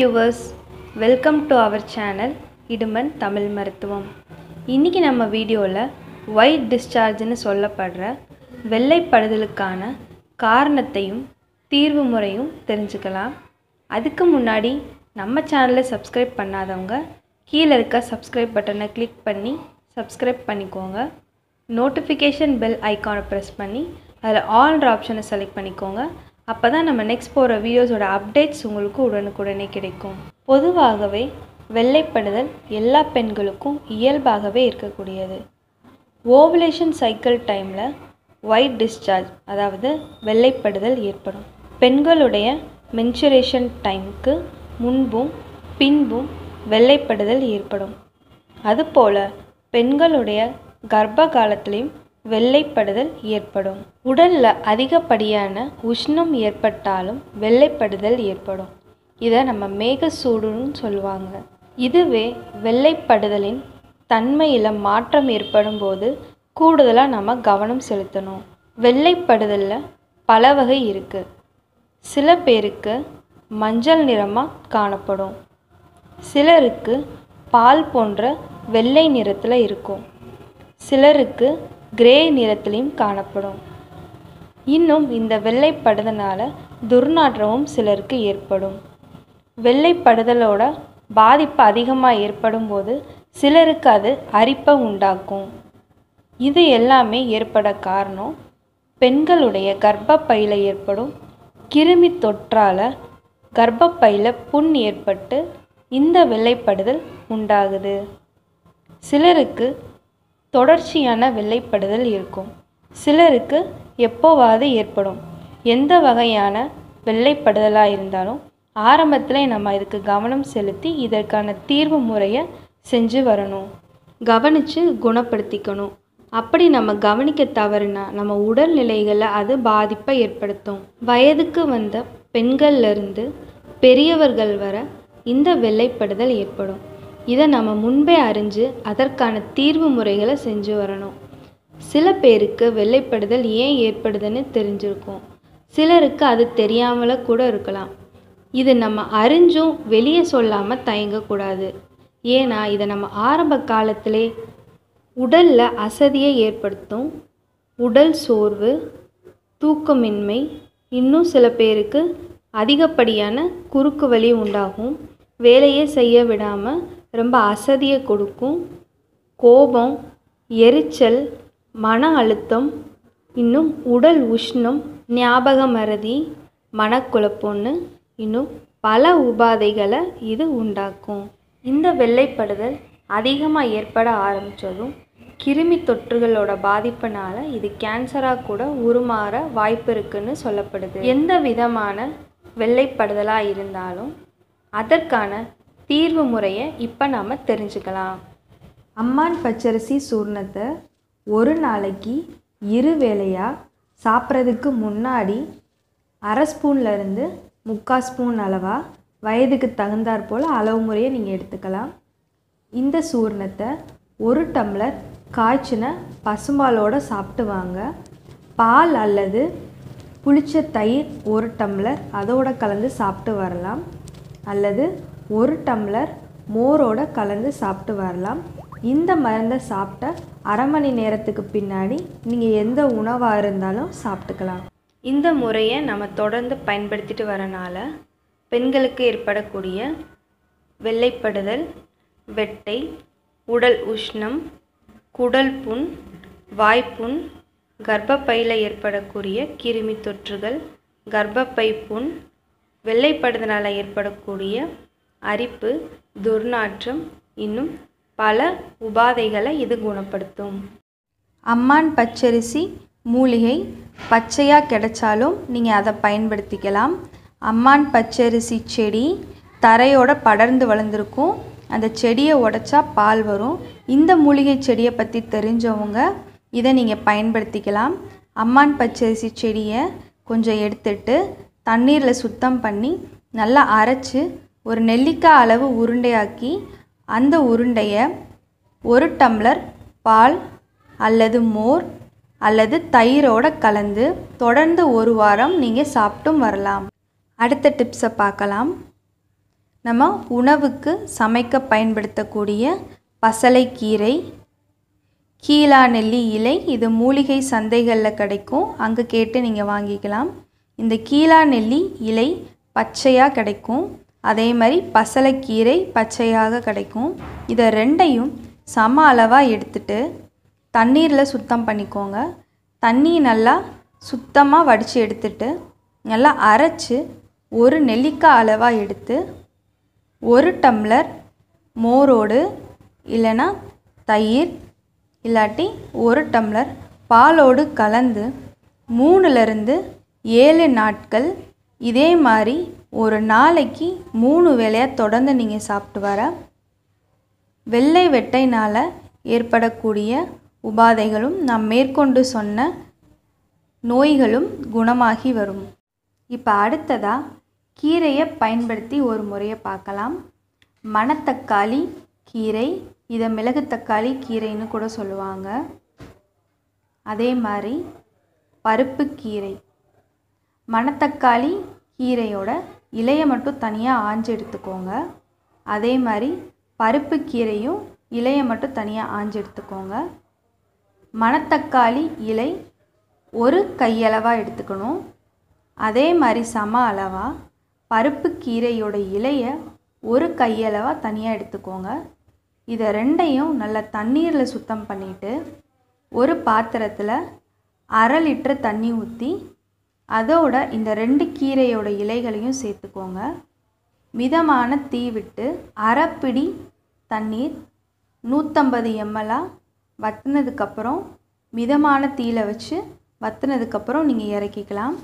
viewers welcome to our channel இடுமன் தமிழ் மருத்துவம் இன்றைக்கி நம்ம வீடியோவில் ஒயிட் டிஸ்சார்ஜ்னு சொல்லப்படுற வெள்ளைப்படுதலுக்கான காரணத்தையும் தீர்வு முறையும் தெரிஞ்சுக்கலாம் அதுக்கு முன்னாடி நம்ம சேனலை சப்ஸ்கிரைப் பண்ணாதவங்க கீழே இருக்க சப்ஸ்கிரைப் பட்டனை கிளிக் பண்ணி சப்ஸ்கிரைப் பண்ணிக்கோங்க நோட்டிஃபிகேஷன் பெல் ஐக்கானை ப்ரெஸ் பண்ணி அதில் ஆல்ன்ற ஆப்ஷனை செலக்ட் பண்ணிக்கோங்க அப்போ தான் நம்ம நெக்ஸ்ட் போகிற வீடியோஸோட அப்டேட்ஸ் உங்களுக்கு உடனுக்குடனே கிடைக்கும் பொதுவாகவே வெள்ளைப்படுதல் எல்லா பெண்களுக்கும் இயல்பாகவே இருக்கக்கூடியது ஓவலேஷன் சைக்கிள் டைமில் ஒயிட் டிஸ்சார்ஜ் அதாவது வெள்ளைப்படுதல் ஏற்படும் பெண்களுடைய மென்சுரேஷன் டைமுக்கு முன்பும் பின்பும் வெள்ளைப்படுதல் ஏற்படும் அதுபோல் பெண்களுடைய கர்ப்ப காலத்திலையும் வெள்ளைப்படுதல் ஏற்படும் உடலில் அதிகப்படியான உஷ்ணம் ஏற்பட்டாலும் வெள்ளைப்படுதல் ஏற்படும் இதை நம்ம மேக சூடுன்னு சொல்லுவாங்க இதுவே வெள்ளைப்படுதலின் தன்மையில் மாற்றம் ஏற்படும் போது கூடுதலாக நம்ம கவனம் செலுத்தணும் வெள்ளைப்படுதலில் பல வகை இருக்குது சில பேருக்கு மஞ்சள் நிறமாக காணப்படும் சிலருக்கு பால் போன்ற வெள்ளை நிறத்தில் இருக்கும் சிலருக்கு கிரே நிறத்திலையும் காணப்படும் இன்னும் இந்த வெள்ளைப்படுதனால துர்நாற்றமும் சிலருக்கு ஏற்படும் வெள்ளைப்படுதலோட பாதிப்பு அதிகமாக ஏற்படும் போது சிலருக்கு அது அரிப்பை உண்டாக்கும் இது எல்லாமே ஏற்பட காரணம் பெண்களுடைய கர்ப்பப்பையில் ஏற்படும் கிருமி தொற்றால் கர்ப்பப்பையில் புண் ஏற்பட்டு இந்த வெள்ளைப்படுதல் உண்டாகுது சிலருக்கு தொடர்ச்சியான வெள்ளைப்படுதல் இருக்கும் சிலருக்கு எப்போவாது ஏற்படும் எந்த வகையான வெள்ளைப்படுதலாக இருந்தாலும் ஆரம்பத்தில் நம்ம இதுக்கு கவனம் செலுத்தி இதற்கான தீர்வு முறையை செஞ்சு வரணும் கவனித்து குணப்படுத்திக்கணும் அப்படி நம்ம கவனிக்க தவறுனா நம்ம உடல்நிலைகளை அது பாதிப்பை ஏற்படுத்தும் வயதுக்கு வந்த பெண்கள்லேருந்து பெரியவர்கள் வர இந்த வெள்ளைப்படுதல் ஏற்படும் இதை நம்ம முன்பே அறிஞ்சு அதற்கான தீர்வு முறைகளை செஞ்சு வரணும் சில பேருக்கு வெள்ளைப்படுதல் ஏன் ஏற்படுதுன்னு தெரிஞ்சிருக்கும் சிலருக்கு அது தெரியாமல கூட இருக்கலாம் இது நம்ம அறிஞ்சும் வெளியே சொல்லாமல் தயங்கக்கூடாது ஏன்னா இதை நம்ம ஆரம்ப காலத்திலே உடலில் அசதியை ஏற்படுத்தும் உடல் சோர்வு தூக்கமின்மை இன்னும் சில பேருக்கு அதிகப்படியான குறுக்கு வழி உண்டாகும் வேலையே செய்ய விடாமல் ரொம்ப அசதியை கொடுக்கும் கோபம் எரிச்சல் மன அழுத்தம் இன்னும் உடல் உஷ்ணம் ஞாபக மறதி மனக்குழப்பம்னு இன்னும் பல உபாதைகளை இது உண்டாக்கும் இந்த வெள்ளைப்படுதல் அதிகமாக ஏற்பட ஆரம்பித்ததும் கிருமி தொற்றுகளோட பாதிப்புனால இது கேன்சராக கூட உருமாற வாய்ப்பு இருக்குன்னு சொல்லப்படுது எந்த விதமான வெள்ளைப்படுதலாக இருந்தாலும் அதற்கான தீர்வு முறையை இப்போ நாம் தெரிஞ்சுக்கலாம் அம்மான் பச்சரிசி சூர்ணத்தை ஒரு நாளைக்கு இரு வேளையாக சாப்பிட்றதுக்கு முன்னாடி அரை ஸ்பூன்லேருந்து முக்கால் ஸ்பூன் அளவாக வயதுக்கு தகுந்தாற் போல் அளவு முறையை நீங்கள் எடுத்துக்கலாம் இந்த சூர்ணத்தை ஒரு டம்ளர் காய்ச்சின பசும்பாலோடு சாப்பிட்டு வாங்க பால் அல்லது புளிச்ச தயிர் ஒரு டம்ளர் அதோடு கலந்து சாப்பிட்டு வரலாம் அல்லது ஒரு டம்ளர் மோரோட கலந்து சாப்பிட்டு வரலாம் இந்த மருந்தை சாப்பிட்ட அரை மணி நேரத்துக்கு பின்னாடி நீங்கள் எந்த உணவாக இருந்தாலும் சாப்பிட்டுக்கலாம் இந்த முறையை நம்ம தொடர்ந்து பயன்படுத்திட்டு வரனால பெண்களுக்கு ஏற்படக்கூடிய வெள்ளைப்படுதல் வெட்டை உடல் உஷ்ணம் குடல் புண் வாய்ப்புண் கர்ப்பப்பையில் ஏற்படக்கூடிய கிருமி தொற்றுகள் கர்ப்பப்பை புண் வெள்ளைப்படுதனால் ஏற்படக்கூடிய அரிப்பு துர்நாற்றம் இன்னும் பல உபாதைகளை இது குணப்படுத்தும் அம்மான் பச்சரிசி மூலிகை பச்சையாக கிடைச்சாலும் நீங்கள் அதை பயன்படுத்திக்கலாம் அம்மான் பச்சரிசி செடி தரையோட படர்ந்து வளர்ந்துருக்கும் அந்த செடியை உடச்சா பால் வரும் இந்த மூலிகை செடியை பற்றி தெரிஞ்சவங்க இதை நீங்கள் பயன்படுத்திக்கலாம் அம்மான் பச்சரிசி செடியை கொஞ்சம் எடுத்துட்டு தண்ணீரில் சுத்தம் பண்ணி நல்லா அரைச்சி ஒரு நெல்லிக்காய் அளவு உருண்டையாக்கி அந்த உருண்டையை ஒரு டம்ளர் பால் அல்லது மோர் அல்லது தயிரோட கலந்து தொடர்ந்து ஒரு வாரம் நீங்கள் சாப்பிட்டும் வரலாம் அடுத்த டிப்ஸை பார்க்கலாம் நம்ம உணவுக்கு சமைக்க பயன்படுத்தக்கூடிய பசலைக்கீரை கீழா நெல்லி இலை இது மூலிகை சந்தைகளில் கிடைக்கும் அங்கே கேட்டு நீங்கள் வாங்கிக்கலாம் இந்த கீழா நெல்லி இலை பச்சையாக கிடைக்கும் அதே மாதிரி பசலைக்கீரை பச்சையாக கிடைக்கும் இதை ரெண்டையும் சம அளவாக எடுத்துட்டு தண்ணீரில் சுத்தம் பண்ணிக்கோங்க தண்ணி நல்லா சுத்தமாக வடித்து எடுத்துட்டு நல்லா அரைச்சி ஒரு நெல்லிக்காய் அளவாக எடுத்து ஒரு டம்ளர் மோரோடு இல்லைன்னா தயிர் இல்லாட்டி ஒரு டம்ளர் பாலோடு கலந்து மூணுலேருந்து ஏழு நாட்கள் இதே மாதிரி ஒரு நாளைக்கு மூணு வேளையாக தொடர்ந்து நீங்கள் சாப்பிட்டு வர வெள்ளை வெட்டைனால் ஏற்படக்கூடிய உபாதைகளும் நாம் மேற்கொண்டு சொன்ன நோய்களும் குணமாகி வரும் இப்போ அடுத்ததாக கீரையை பயன்படுத்தி ஒரு முறையை பார்க்கலாம் மணத்தக்காளி கீரை இதை மிளகு தக்காளி கீரைன்னு கூட சொல்லுவாங்க அதே மாதிரி பருப்பு கீரை மணத்தக்காளி கீரையோட இலையை மட்டும் தனியாக ஆஞ்சு எடுத்துக்கோங்க அதே மாதிரி பருப்பு கீரையும் இலையை மட்டும் தனியாக ஆஞ்சு எடுத்துக்கோங்க மணத்தக்காளி இலை ஒரு கையளவாக எடுத்துக்கணும் அதே மாதிரி சம அளவாக பருப்பு கீரையோட இலையை ஒரு கையளவாக தனியாக எடுத்துக்கோங்க இதை ரெண்டையும் நல்லா தண்ணீரில் சுத்தம் பண்ணிவிட்டு ஒரு பாத்திரத்தில் அரை லிட்டர் தண்ணி ஊற்றி அதோட இந்த ரெண்டு கீரையோட இலைகளையும் சேர்த்துக்கோங்க மிதமான தீ விட்டு அரைப்பிடி தண்ணீர் நூற்றம்பது எம்எல்லாக வத்தினதுக்கப்புறம் மிதமான தீயில் வச்சு வத்தினதுக்கப்புறம் நீங்கள் இறக்கிக்கலாம்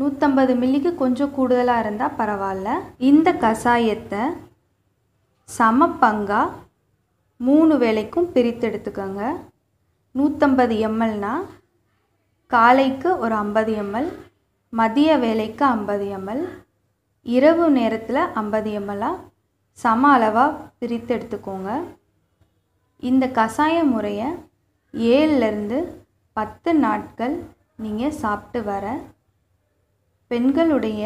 நூற்றம்பது மில்லிக்கு கொஞ்சம் கூடுதலாக இருந்தால் பரவாயில்ல இந்த கஷாயத்தை சமப்பங்காக மூணு வேலைக்கும் பிரித்து எடுத்துக்கோங்க நூற்றம்பது எம்எல்னால் காலைக்கு ஒரு ஐம்பது எம்எல் மதிய வேலைக்கு ஐம்பது எம்எல் இரவு நேரத்தில் ஐம்பது எம்எல்லாம் சம அளவாக பிரித்து எடுத்துக்கோங்க இந்த கஷாய முறையை ஏழுலேருந்து பத்து நாட்கள் நீங்கள் சாப்பிட்டு வர பெண்களுடைய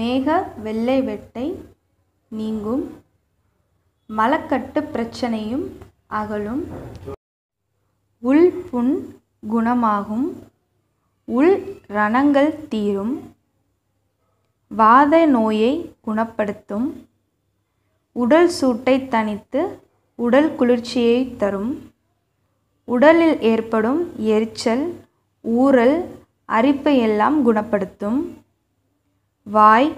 மேக வெள்ளை வெட்டை நீங்கும் மலக்கட்டு பிரச்சனையும் அகலும் உள் புண் குணமாகும் உள் ரணங்கள் தீரும் வாத நோயை குணப்படுத்தும் உடல் சூட்டை தணித்து உடல் குளிர்ச்சியை தரும் உடலில் ஏற்படும் எரிச்சல் ஊறல் அரிப்பை எல்லாம் குணப்படுத்தும் வாய்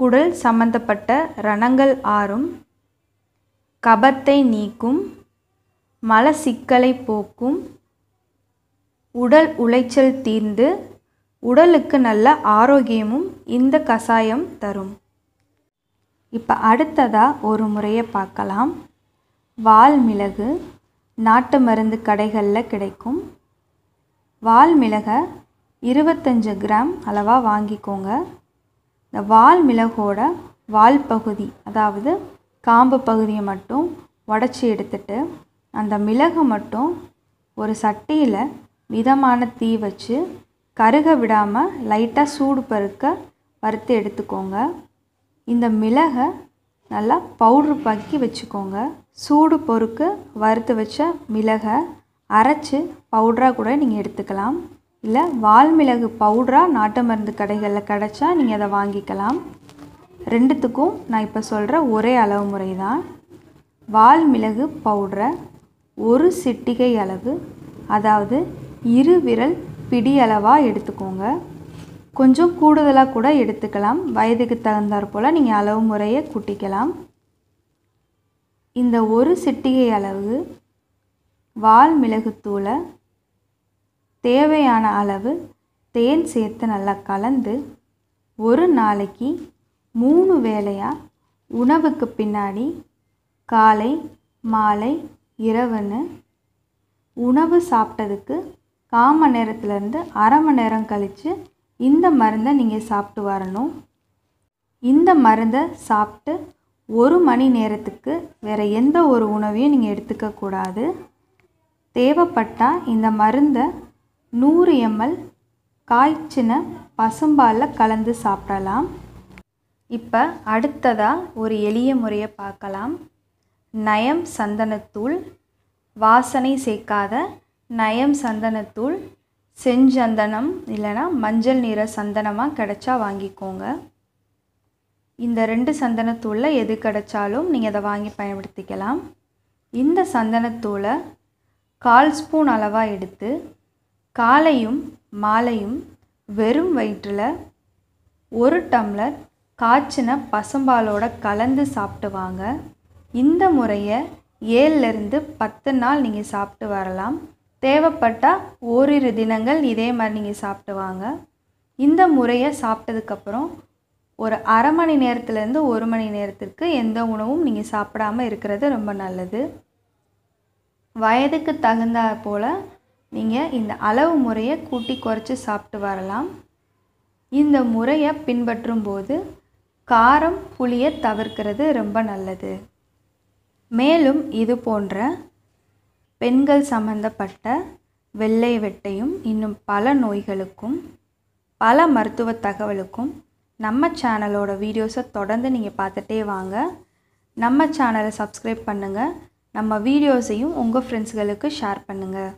குடல் சம்பந்தப்பட்ட ரணங்கள் ஆறும் கபத்தை நீக்கும் மலசிக்கலை போக்கும் உடல் உளைச்சல் தீர்ந்து உடலுக்கு நல்ல ஆரோக்கியமும் இந்த கஷாயம் தரும் இப்போ அடுத்ததாக ஒரு முறையை பார்க்கலாம் வால் மிளகு நாட்டு மருந்து கடைகளில் கிடைக்கும் வால் மிளக இருபத்தஞ்சு கிராம் அளவாக வாங்கிக்கோங்க இந்த வால் மிளகோட வால் பகுதி அதாவது காம்பு பகுதியை மட்டும் உடச்சி எடுத்துட்டு அந்த மிளகை மட்டும் ஒரு சட்டியில் மிதமான தீ வச்சு கருக விடாமல் லைட்டாக சூடு பருக்க வறுத்து எடுத்துக்கோங்க இந்த மிளகை நல்லா பவுட்ரு பக்கி வச்சுக்கோங்க சூடு பொறுக்க வறுத்து வச்ச மிளகை அரைச்சி பவுட்ராக கூட நீங்கள் எடுத்துக்கலாம் இல்லை வால் மிளகு பவுட்ரா நாட்டு மருந்து கடைகளில் கிடச்சா நீங்கள் அதை வாங்கிக்கலாம் ரெண்டுத்துக்கும் நான் இப்போ சொல்கிற ஒரே அளவு முறை தான் வால் மிளகு பவுட்ரை ஒரு சிட்டிகை அளவு அதாவது இரு விரல் பிடியளவாக எடுத்துக்கோங்க கொஞ்சம் கூடுதலாக கூட எடுத்துக்கலாம் வயதுக்கு தகுந்தாற் போல் நீங்கள் அளவு முறையை குட்டிக்கலாம் இந்த ஒரு சிட்டிகை அளவு வால் மிளகுத்தூளை தேவையான அளவு தேன் சேர்த்து நல்லா கலந்து ஒரு நாளைக்கு மூணு வேளையாக உணவுக்கு பின்னாடி காலை மாலை இரவுன்னு உணவு சாப்பிட்டதுக்கு கால் மணி நேரத்துலேருந்து அரை மணி நேரம் கழித்து இந்த மருந்தை நீங்கள் சாப்பிட்டு வரணும் இந்த மருந்தை சாப்பிட்டு ஒரு மணி நேரத்துக்கு வேறு எந்த ஒரு உணவையும் நீங்கள் எடுத்துக்கக்கூடாது தேவைப்பட்டால் இந்த மருந்தை நூறு எம்எல் காய்ச்சின பசும்பாலில் கலந்து சாப்பிடலாம் இப்போ அடுத்ததாக ஒரு எளிய முறையை பார்க்கலாம் நயம் சந்தனத்தூள் வாசனை சேர்க்காத நயம் சந்தனத்தூள் செஞ்சந்தனம் இல்லைனா மஞ்சள் நிற சந்தனமாக கிடச்சா வாங்கிக்கோங்க இந்த ரெண்டு சந்தனத்தூளில் எது கிடச்சாலும் நீங்கள் அதை வாங்கி பயன்படுத்திக்கலாம் இந்த சந்தனத்தூளை கால் ஸ்பூன் அளவாக எடுத்து காலையும் மாலையும் வெறும் வயிற்றில் ஒரு டம்ளர் காய்ச்சின பசும்பாலோட கலந்து சாப்பிட்டு வாங்க இந்த முறையை ஏழுலேருந்து பத்து நாள் நீங்கள் சாப்பிட்டு வரலாம் தேவைப்பட்டால் ஓரிரு தினங்கள் இதே மாதிரி நீங்கள் சாப்பிட்டு வாங்க இந்த முறையை சாப்பிட்டதுக்கப்புறம் ஒரு அரை மணி நேரத்துலேருந்து ஒரு மணி நேரத்திற்கு எந்த உணவும் நீங்கள் சாப்பிடாமல் இருக்கிறது ரொம்ப நல்லது வயதுக்கு தகுந்தா போல் நீங்கள் இந்த அளவு முறையை கூட்டி குறைச்சி சாப்பிட்டு வரலாம் இந்த முறையை பின்பற்றும் போது காரம் புளியை தவிர்க்கிறது ரொம்ப நல்லது மேலும் இது போன்ற பெண்கள் சம்பந்தப்பட்ட வெள்ளை வெட்டையும் இன்னும் பல நோய்களுக்கும் பல மருத்துவ தகவலுக்கும் நம்ம சேனலோட வீடியோஸை தொடர்ந்து நீங்கள் பார்த்துட்டே வாங்க நம்ம சேனலை சப்ஸ்கிரைப் பண்ணுங்கள் நம்ம வீடியோஸையும் உங்கள் ஃப்ரெண்ட்ஸ்களுக்கு ஷேர் பண்ணுங்கள்